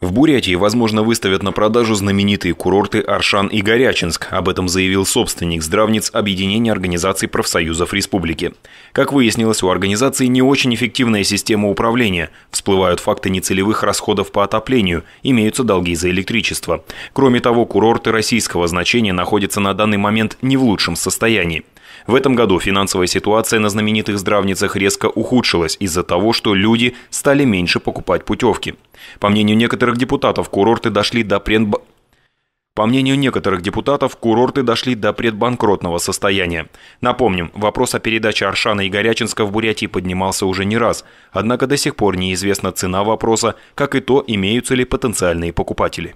В Бурятии, возможно, выставят на продажу знаменитые курорты Аршан и Горячинск. Об этом заявил собственник здравниц Объединения организаций профсоюзов республики. Как выяснилось, у организации не очень эффективная система управления. Всплывают факты нецелевых расходов по отоплению, имеются долги за электричество. Кроме того, курорты российского значения находятся на данный момент не в лучшем состоянии. В этом году финансовая ситуация на знаменитых здравницах резко ухудшилась из-за того, что люди стали меньше покупать путевки. По мнению некоторых депутатов, курорты дошли до пренб... По мнению некоторых депутатов, курорты дошли до предбанкротного состояния. Напомним, вопрос о передаче Аршана и Горячинска в Бурятии поднимался уже не раз, однако до сих пор неизвестна цена вопроса, как и то, имеются ли потенциальные покупатели.